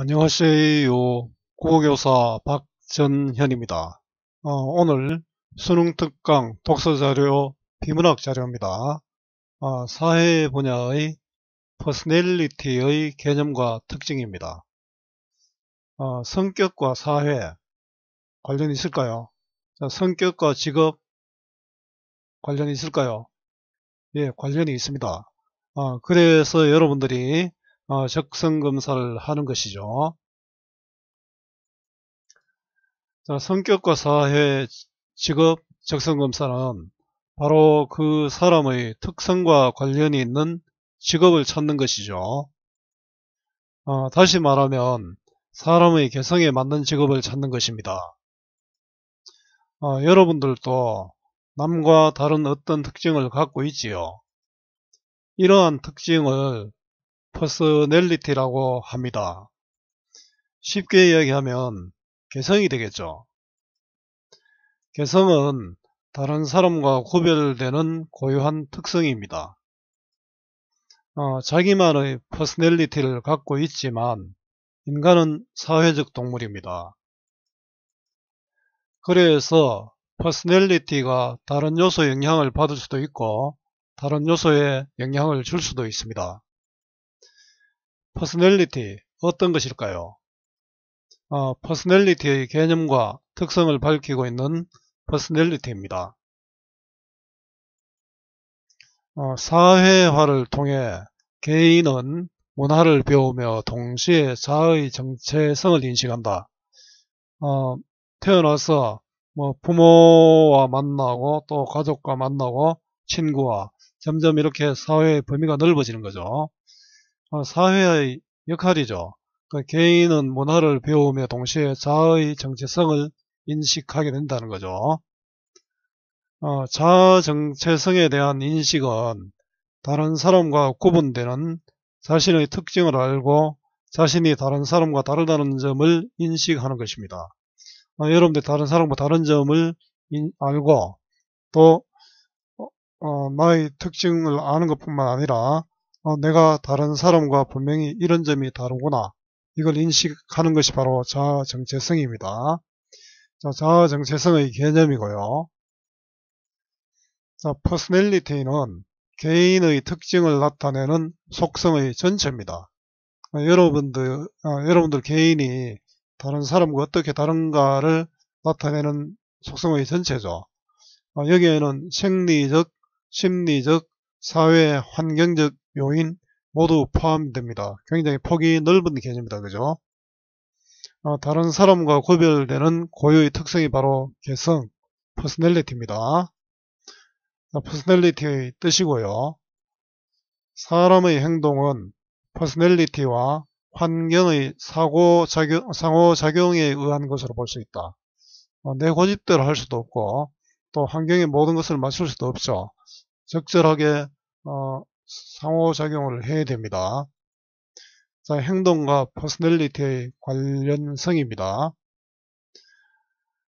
안녕하세요. 국어교사 박전현입니다. 어, 오늘 수능특강 독서자료 비문학 자료입니다. 어, 사회 분야의 퍼스널리티의 개념과 특징입니다. 어, 성격과 사회 관련이 있을까요? 자, 성격과 직업 관련이 있을까요? 예, 관련이 있습니다. 어, 그래서 여러분들이 어, 적성 검사를 하는 것이죠. 자, 성격과 사회, 직업, 적성 검사는 바로 그 사람의 특성과 관련이 있는 직업을 찾는 것이죠. 어, 다시 말하면 사람의 개성에 맞는 직업을 찾는 것입니다. 어, 여러분들도 남과 다른 어떤 특징을 갖고 있지요. 이러한 특징을 퍼스널리티라고 합니다. 쉽게 이야기하면 개성이 되겠죠. 개성은 다른 사람과 구별되는 고유한 특성입니다. 어, 자기만의 퍼스널리티를 갖고 있지만 인간은 사회적 동물입니다. 그래서 퍼스널리티가 다른 요소의 영향을 받을 수도 있고 다른 요소에 영향을 줄 수도 있습니다. 퍼스널리티 어떤 것일까요? 어, 퍼스널리티의 개념과 특성을 밝히고 있는 퍼스널리티입니다. 어, 사회화를 통해 개인은 문화를 배우며 동시에 자아의 정체성을 인식한다. 어, 태어나서 뭐 부모와 만나고 또 가족과 만나고 친구와 점점 이렇게 사회의 범위가 넓어지는 거죠. 어, 사회의 역할이죠. 그 개인은 문화를 배움에 동시에 자아의 정체성을 인식하게 된다는 거죠. 어, 자아 정체성에 대한 인식은 다른 사람과 구분되는 자신의 특징을 알고 자신이 다른 사람과 다르다는 점을 인식하는 것입니다. 어, 여러분들 다른 사람과 다른 점을 인, 알고 또 어, 어 나의 특징을 아는 것뿐만 아니라 어, 내가 다른 사람과 분명히 이런 점이 다르구나. 이걸 인식하는 것이 바로 자아 정체성입니다. 자, 자아 정체성의 개념이고요. 자, 퍼스널리티는 개인의 특징을 나타내는 속성의 전체입니다. 아, 여러분들, 아, 여러분들 개인이 다른 사람과 어떻게 다른가를 나타내는 속성의 전체죠. 아, 여기에는 생리적, 심리적, 사회, 환경적 요인 모두 포함됩니다. 굉장히 폭이 넓은 개념이다. 그죠? 어, 다른 사람과 구별되는 고유의 특성이 바로 개성, 퍼스널리티입니다. 퍼스널리티의 뜻이고요. 사람의 행동은 퍼스널리티와 환경의 사고작용, 상호작용에 의한 것으로 볼 수 있다. 어, 내 고집대로 할 수도 없고 또 환경의 모든 것을 맞출 수도 없죠. 적절하게 어, 상호작용을 해야 됩니다. 자, 행동과 퍼스널리티의 관련성입니다.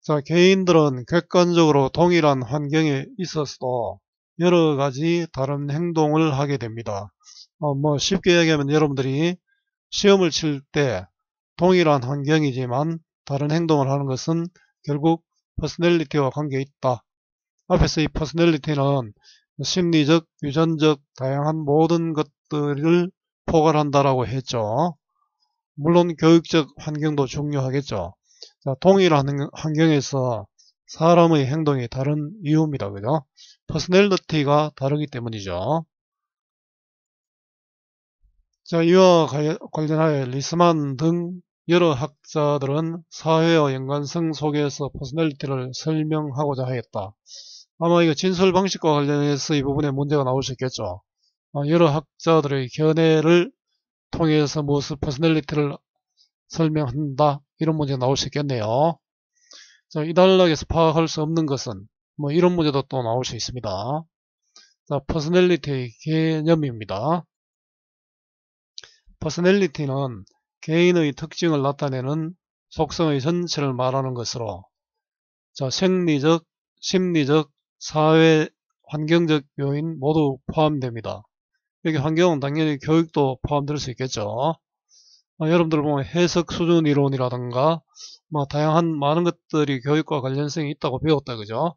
자, 개인들은 객관적으로 동일한 환경에 있어서도 여러 가지 다른 행동을 하게 됩니다. 어, 뭐 쉽게 얘기하면 여러분들이 시험을 칠 때 동일한 환경이지만 다른 행동을 하는 것은 결국 퍼스널리티와 관계있다. 앞에서 이 퍼스널리티는 심리적, 유전적, 다양한 모든 것들을 포괄한다라고 했죠. 물론 교육적 환경도 중요하겠죠. 자, 동일한 환경에서 사람의 행동이 다른 이유입니다. 그죠? 퍼스널리티가 다르기 때문이죠. 자, 이와 관련하여 리스만 등 여러 학자들은 사회와 연관성 속에서 퍼스널리티를 설명하고자 하였다. 아마 이거 진술 방식과 관련해서 이 부분에 문제가 나올 수 있겠죠. 어, 여러 학자들의 견해를 통해서 무엇을 퍼스널리티를 설명한다 이런 문제가 나올 수 있겠네요. 자, 이 단락에서 파악할 수 없는 것은 뭐 이런 문제도 또 나올 수 있습니다. 자, 퍼스널리티의 개념입니다. 퍼스널리티는 개인의 특징을 나타내는 속성의 전체를 말하는 것으로 자, 생리적, 심리적, 사회, 환경적 요인 모두 포함됩니다. 여기 환경은 당연히 교육도 포함될 수 있겠죠. 아, 여러분들 보면 뭐 해석 수준 이론이라든가 뭐 다양한 많은 것들이 교육과 관련성이 있다고 배웠다 그죠?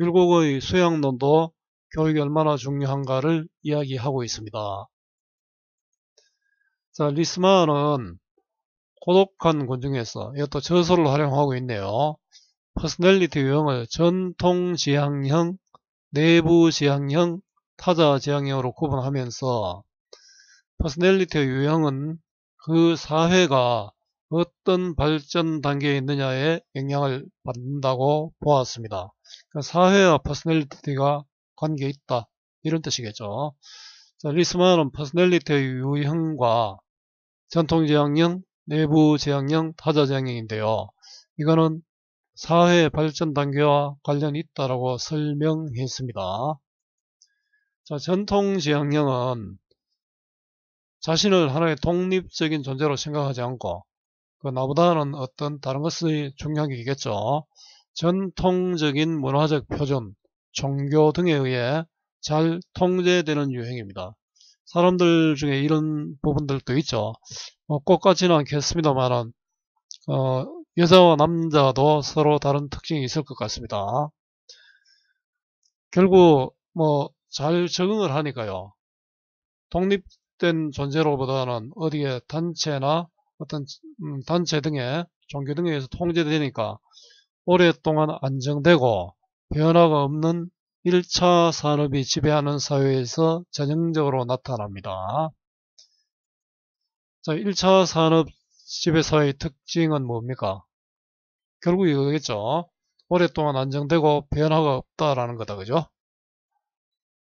율곡의 수양론도 교육이 얼마나 중요한가를 이야기하고 있습니다. 자, 리스마은 고독한 곤 중에서 이것도 저술로 활용하고 있네요. 퍼스널리티 유형을 전통 지향형, 내부 지향형, 타자 지향형으로 구분하면서 퍼스널리티 유형은 그 사회가 어떤 발전 단계에 있느냐에 영향을 받는다고 보았습니다. 그러니까 사회와 퍼스널리티가 관계 있다. 이런 뜻이겠죠. 자, 리스마는 퍼스널리티 유형과 전통지향형, 내부지향형, 타자지향형인데요. 이거는 사회 발전 단계와 관련이 있다라고 설명했습니다. 자, 전통 지향형은 자신을 하나의 독립적인 존재로 생각하지 않고 그 나보다는 어떤 다른 것이 중요한 게 있겠죠. 전통적인 문화적 표준, 종교 등에 의해 잘 통제되는 유행입니다. 사람들 중에 이런 부분들도 있죠. 뭐 꽃같지는 않겠습니다만은 어, 여자와 남자도 서로 다른 특징이 있을 것 같습니다. 결국 뭐 잘 적응을 하니까요. 독립된 존재로보다는 어디에 단체나 어떤 음, 단체 등의 종교 등에 의해서 통제되니까 오랫동안 안정되고 변화가 없는 1차 산업이 지배하는 사회에서 전형적으로 나타납니다. 자, 1차 산업 지배사의 특징은 뭡니까? 결국 이거겠죠. 오랫동안 안정되고 변화가 없다라는 거다. 그죠?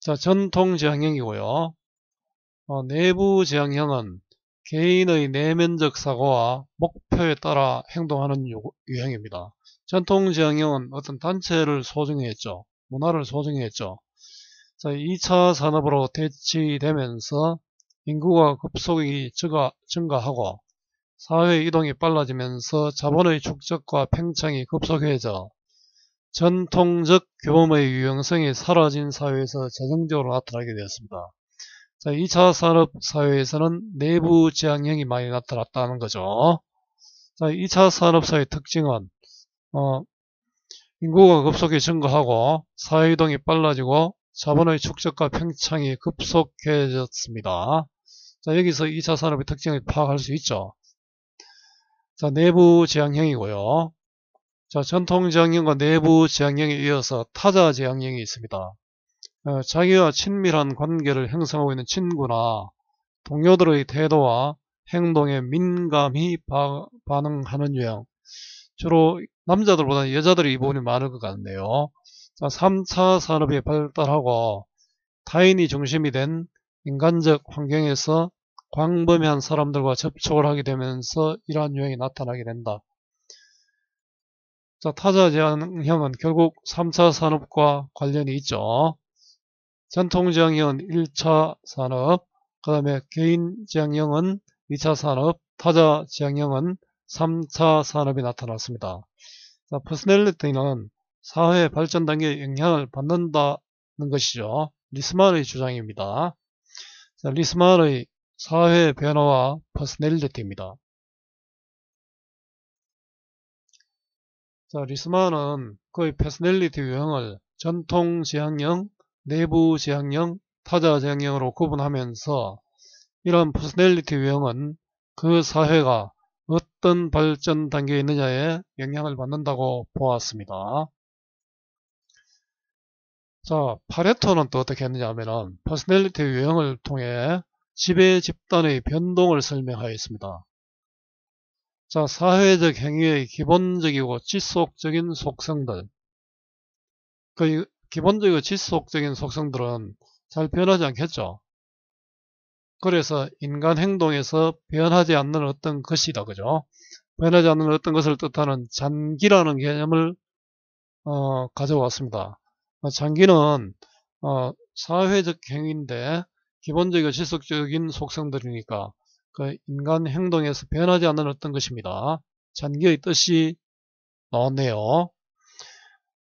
자, 전통 지향형이고요. 어, 내부 지향형은 개인의 내면적 사고와 목표에 따라 행동하는 유, 형입니다 전통 지향형은 어떤 단체를 소중히 했죠. 문화를 소중히 했죠. 자, 2차 산업으로 대치되면서 인구가 급속히 증가, 증가하고 사회 이동이 빨라지면서 자본의 축적과 팽창이 급속해져 전통적 규범의 유형성이 사라진 사회에서 재정적으로 나타나게 되었습니다. 자, 2차 산업 사회에서는 내부 지향형이 많이 나타났다는 거죠. 자, 2차 산업사의 특징은 어, 인구가 급속히 증가하고 사회 이동이 빨라지고 자본의 축적과 팽창이 급속해졌습니다. 자, 여기서 2차 산업의 특징을 파악할 수 있죠. 자, 내부 지향형이고요. 자, 전통 지향형과 내부 지향형에 이어서 타자 지향형이 있습니다. 어, 자기와 친밀한 관계를 형성하고 있는 친구나 동료들의 태도와 행동에 민감히 바, 반응하는 유형. 주로 남자들보다 는 여자들이 이 부분이 많을 것 같네요. 자, 3차 산업이 발달하고 타인이 중심이 된 인간적 환경에서 광범위한 사람들과 접촉을 하게 되면서 이러한 유형이 나타나게 된다. 자, 타자 지형은 향 결국 3차 산업과 관련이 있죠. 전통 지형은 향 1차 산업, 그 다음에 개인 지형은 향 2차 산업, 타자 지형은 향 3차 산업이 나타났습니다. 자, 퍼스널리티는 사회 발전 단계에 영향을 받는다는 것이죠. 리스만의 주장입니다. 자, 리스만의 사회 변화와 퍼스널리티입니다. 자, 리스마는 그의 퍼스널리티 유형을 전통 지향형, 내부 지향형, 타자 지향형으로 구분하면서 이런 퍼스널리티 유형은 그 사회가 어떤 발전 단계에 있느냐에 영향을 받는다고 보았습니다. 자, 파레토는 또 어떻게 했느냐 하면은 퍼스널리티 유형을 통해 지배 집단의 변동을 설명하였습니다. 자, 사회적 행위의 기본적이고 지속적인 속성들. 그 기본적이고 지속적인 속성들은 잘 변하지 않겠죠. 그래서 인간 행동에서 변하지 않는 어떤 것이다. 그죠? 변하지 않는 어떤 것을 뜻하는 장기라는 개념을 어, 가져왔습니다. 장기는 어, 어, 사회적 행위인데 기본적이고 지속적인 속성들이니까 그 인간 행동에서 변하지 않는 어떤 것입니다. 잔기의 뜻이 나왔네요.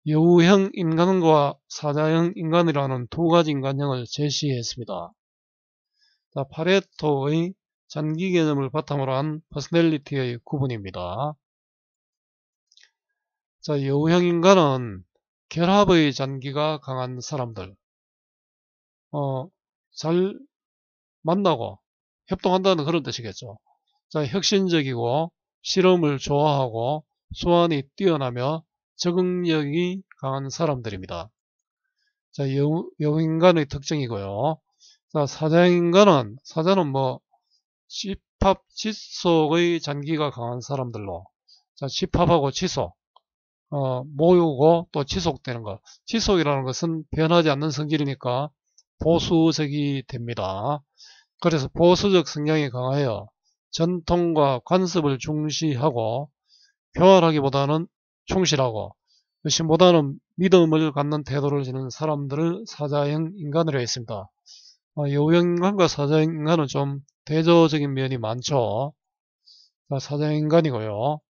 여우형 인간과 사자형 인간이라는 두 가지 인간형을 제시했습니다. 자, 파레토의 잔기 개념을 바탕으로 한 퍼스널리티의 구분입니다. 자, 여우형 인간은 결합의 잔기가 강한 사람들, 어, 잘 만나고 협동한다는 그런 뜻이겠죠. 자, 혁신적이고 실험을 좋아하고 소환이 뛰어나며 적응력이 강한 사람들입니다. 자, 여, 인간의 특징이고요. 자, 사자인간은, 사자는 뭐, 집합, 지속의 잔기가 강한 사람들로, 자, 집합하고 지속, 어, 모이고 또 지속되는 것. 지속이라는 것은 변하지 않는 성질이니까 보수적이 됩니다. 그래서 보수적 성향이 강하여 전통과 관습을 중시하고 교활하기보다는 충실하고 의심보다는 믿음을 갖는 태도를 지닌 사람들을 사자형 인간으로 했습니다. 여우형 어, 인간과 사자형 인간은 좀 대조적인 면이 많죠. 사자형 인간이고요.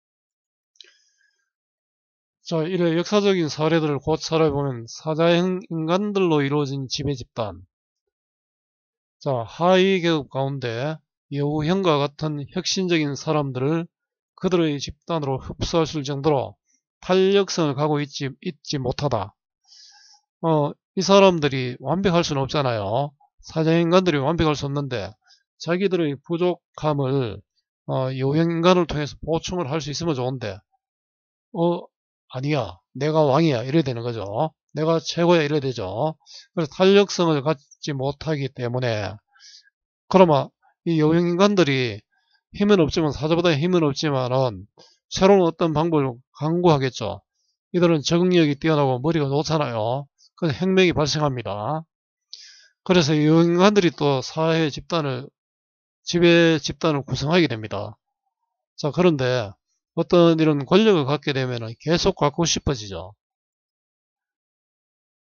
자, 이래 역사적인 사례들을 고찰해 보면 사자형 인간들로 이루어진 지배 집단. 자, 하위 계급 가운데 여우형과 같은 혁신적인 사람들을 그들의 집단으로 흡수하실 정도로 탄력성을 갖고 있지, 있지 못하다. 어, 이 사람들이 완벽할 수는 없잖아요. 사자인간들이 완벽할 수 없는데 자기들의 부족함을 어, 여우형 인간을 통해서 보충을 할 수 있으면 좋은데 어, 아니야. 내가 왕이야. 이래 야 되는 거죠. 내가 최고야. 이래 야 되죠. 그래서 탄력성을 갖지 못하기 때문에 그러면 이 여행인간들이 힘은 없지만 사자보다 힘은 없지만은 새로운 어떤 방법을 강구하겠죠. 이들은 적응력이 뛰어나고 머리가 좋잖아요. 그래서 혁명이 발생합니다. 그래서 여행인간들이 또 사회 집단을 지배 집단을 구성하게 됩니다. 자 그런데 어떤 이런 권력을 갖게 되면 계속 갖고 싶어지죠.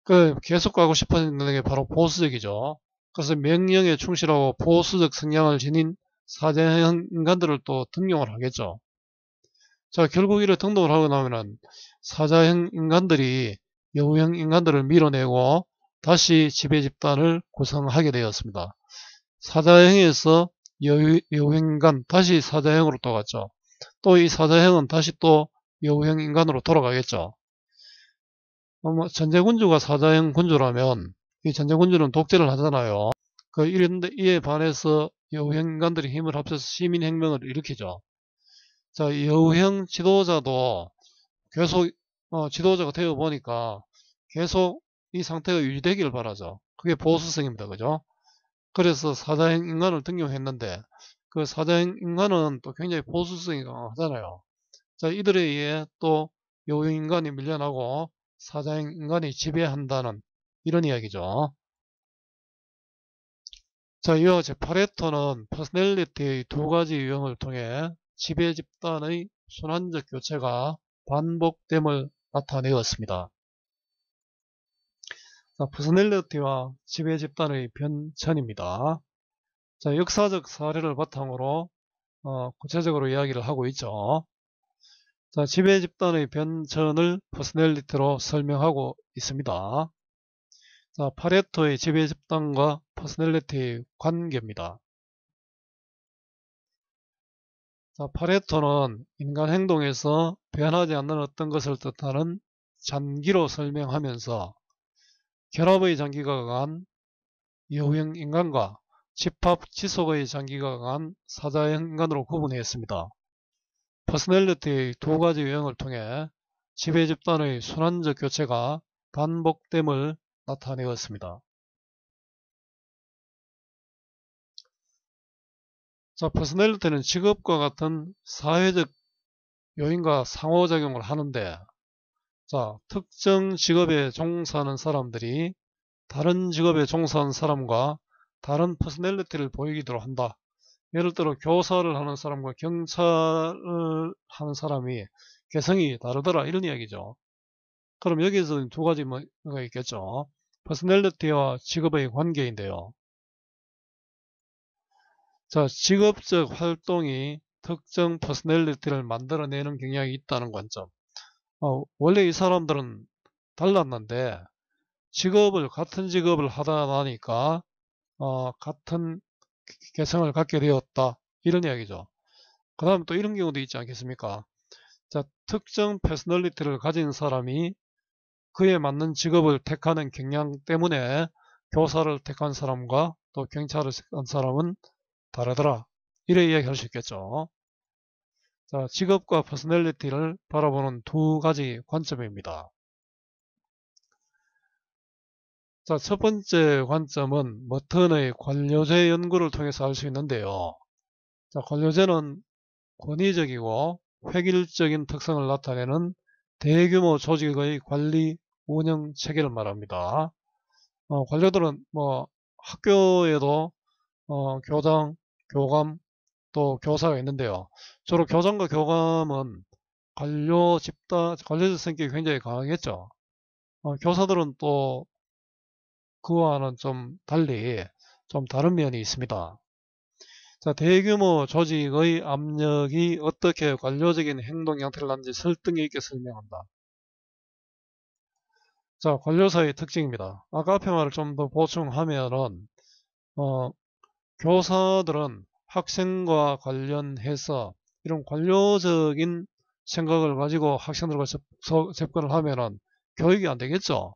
그 계속 가고 싶어지는 게 바로 보수적이죠. 그래서 명령에 충실하고 보수적 성향을 지닌 사대형 인간들을 또 등용을 하겠죠. 자 결국 이를 등록을 하고 나면은 사자형 인간들이 여우형 인간들을 밀어내고 다시 지배 집단을 구성하게 되었습니다. 사자형에서 여우, 여우형 인간 다시 사자형으로 또 갔죠. 또이 사자형은 다시 또 여우형 인간으로 돌아가겠죠. 뭐 전제군주가 사자형 군주라면 이 전제군주는 독재를 하잖아요. 그 이런데 이에 반해서 여우형 인간들이 힘을 합쳐서 시민혁명을 일으키죠. 자 여우형 지도자도 계속 어, 지도자가 되어 보니까 계속 이 상태가 유지되기를 바라죠. 그게 보수성입니다. 그죠? 그래서 사자형 인간을 등용했는데 그 사자인 간은또 굉장히 보수성이 강하잖아요. 자, 이들에 의해 또요우 인간이 밀려나고 사자인 간이 지배한다는 이런 이야기죠. 자, 이어 제8회터는 퍼스널리티의 두 가지 유형을 통해 지배 집단의 순환적 교체가 반복됨을 나타내었습니다. 자, 퍼스널리티와 지배 집단의 변천입니다. 자, 역사적 사례를 바탕으로 어, 구체적으로 이야기를 하고 있죠. 자, 지배 집단의 변천을 퍼스널리티로 설명하고 있습니다. 자, 파레토의 지배 집단과 퍼스널리티의 관계입니다. 자, 파레토는 인간 행동에서 변하지 않는 어떤 것을 뜻하는 잔기로 설명하면서 결합의 장기가 간한 여행 인간과 집합 지속의 장기가 강 사자연간으로 구분했습니다. 퍼스널리티의 두 가지 유형을 통해 지배 집단의 순환적 교체가 반복됨을 나타내었습니다. 자, 퍼스널리티는 직업과 같은 사회적 요인과 상호작용을 하는데 자, 특정 직업에 종사하는 사람들이 다른 직업에 종사하는 사람과 다른 퍼스널리티를 보이기도 한다. 예를 들어 교사를 하는 사람과 경찰을 하는 사람이 개성이 다르더라 이런 이야기죠. 그럼 여기에서는 두 가지가 뭐, 있겠죠. 퍼스널리티와 직업의 관계인데요. 자, 직업적 활동이 특정 퍼스널리티를 만들어내는 경향이 있다는 관점. 어, 원래 이 사람들은 달랐는데 직업을 같은 직업을 하다 나니까 어, 같은 개성을 갖게 되었다. 이런 이야기죠. 그 다음 또 이런 경우도 있지 않겠습니까? 자, 특정 패스널리티를 가진 사람이 그에 맞는 직업을 택하는 경향 때문에 교사를 택한 사람과 또 경찰을 택한 사람은 다르더라. 이래 이야기할 수 있겠죠. 자, 직업과 퍼스널리티를 바라보는 두 가지 관점입니다. 자, 첫 번째 관점은 머턴의 관료제 연구를 통해서 알 수 있는데요. 자, 관료제는 권위적이고 획일적인 특성을 나타내는 대규모 조직의 관리 운영 체계를 말합니다. 어, 관료들은 뭐 학교에도 어, 교장, 교감, 또 교사가 있는데요. 주로 교장과 교감은 관료 집단, 관료적 성격이 굉장히 강하겠죠. 어, 교사들은 또 그와는 좀 달리 좀 다른 면이 있습니다. 자, 대규모 조직의 압력이 어떻게 관료적인 행동 형태를 하는지 설득 있게 설명한다. 자, 관료사의 특징입니다. 아까 앞에 말을 좀 더 보충하면은, 어, 교사들은 학생과 관련해서 이런 관료적인 생각을 가지고 학생들과 접, 접근을 하면은 교육이 안 되겠죠.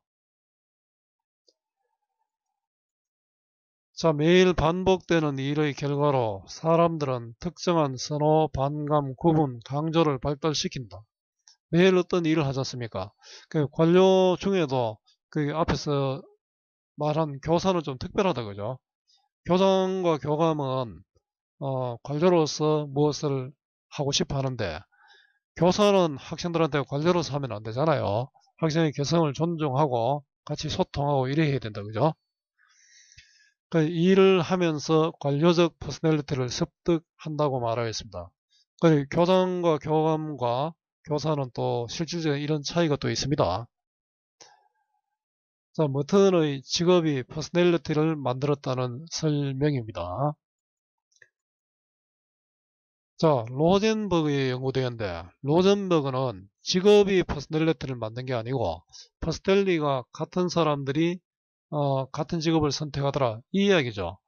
자, 매일 반복되는 일의 결과로 사람들은 특정한 선호, 반감, 구분, 강조를 발달시킨다. 매일 어떤 일을 하지 않습니까? 그 관료 중에도 그 앞에서 말한 교사는 좀 특별하다 그죠? 교장과 교감은 어, 관료로서 무엇을 하고 싶어 하는데 교사는 학생들한테 관료로서 하면 안 되잖아요. 학생의 개성을 존중하고 같이 소통하고 이래야 된다 그죠? 그 일을 하면서 관료적 퍼스널리티를 습득한다고 말하겠습니다. 그 교장과 교감과 교사는 또 실질적인 이런 차이가 또 있습니다. 자, 머튼의 직업이 퍼스널리티를 만들었다는 설명입니다. 자, 로젠버그의 연구대인데 로젠버그는 직업이 퍼스널리티를 만든 게 아니고 퍼스텔리가 같은 사람들이 어, 같은 직업을 선택하더라 이 이야기죠.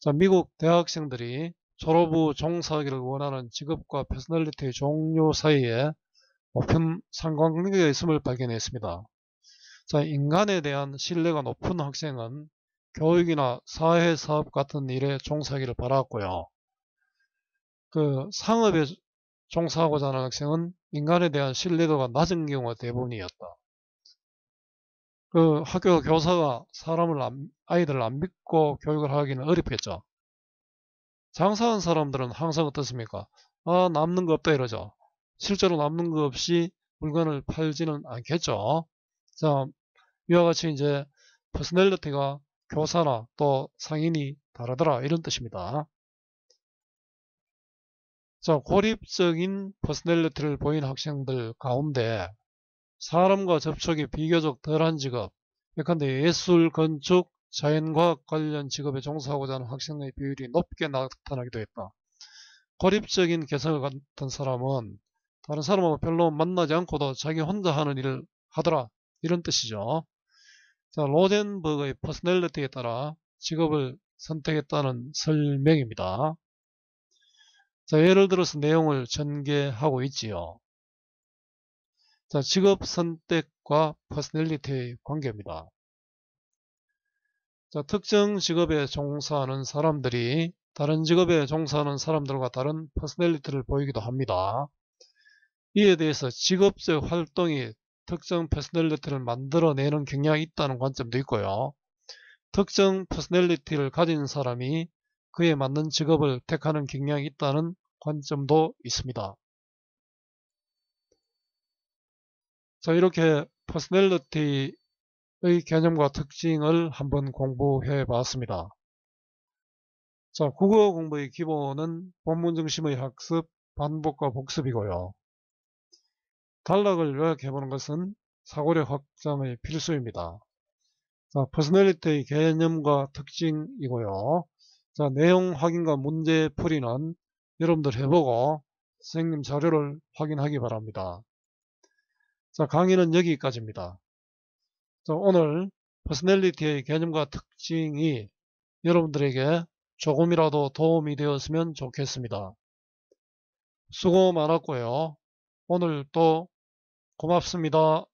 자, 미국 대학생들이 졸업 후 종사하기를 원하는 직업과 퍼스널리티의 종류 사이에 높은 상관관계가 있음을 발견했습니다. 자, 인간에 대한 신뢰가 높은 학생은 교육이나 사회사업 같은 일에 종사하기를 바랐고요그 상업에 종사하고자 하는 학생은 인간에 대한 신뢰도가 낮은 경우가 대부분이었다. 그 학교 교사가 사람을 안, 아이들을 안 믿고 교육을 하기는 어렵겠죠. 장사한 사람들은 항상 어떻습니까? 아, 남는 거 없다 이러죠. 실제로 남는 거 없이 물건을 팔지는 않겠죠. 자, 이와 같이 이제 퍼스널리티가 교사나 또 상인이 다르더라 이런 뜻입니다. 자, 고립적인 퍼스널리티를 보인 학생들 가운데 사람과 접촉이 비교적 덜한 직업, 예컨대 예술, 건축, 자연과학 관련 직업에 종사하고자 하는 학생의 비율이 높게 나타나기도 했다. 고립적인 개성을 갖던 사람은 다른 사람하고 별로 만나지 않고도 자기 혼자 하는 일을 하더라. 이런 뜻이죠. 자, 로젠버그의 퍼스널리티에 따라 직업을 선택했다는 설명입니다. 자, 예를 들어서 내용을 전개하고 있지요. 자, 직업 선택과 퍼스널리티의 관계입니다. 자, 특정 직업에 종사하는 사람들이 다른 직업에 종사하는 사람들과 다른 퍼스널리티를 보이기도 합니다. 이에 대해서 직업적 활동이 특정 퍼스널리티를 만들어내는 경향이 있다는 관점도 있고요. 특정 퍼스널리티를 가진 사람이 그에 맞는 직업을 택하는 경향이 있다는 관점도 있습니다. 자 이렇게 퍼스널리티의 개념과 특징을 한번 공부해 봤습니다. 자 국어 공부의 기본은 본문 중심의 학습, 반복과 복습이고요. 단락을 요약해보는 것은 사고력 확장의 필수입니다. 자, 퍼스널리티의 개념과 특징이고요. 자, 내용 확인과 문제 풀이는 여러분들 해보고 선생님 자료를 확인하기 바랍니다. 자, 강의는 여기까지입니다. 자, 오늘 퍼스널리티의 개념과 특징이 여러분들에게 조금이라도 도움이 되었으면 좋겠습니다. 수고 많았고요. 오늘 또 고맙습니다.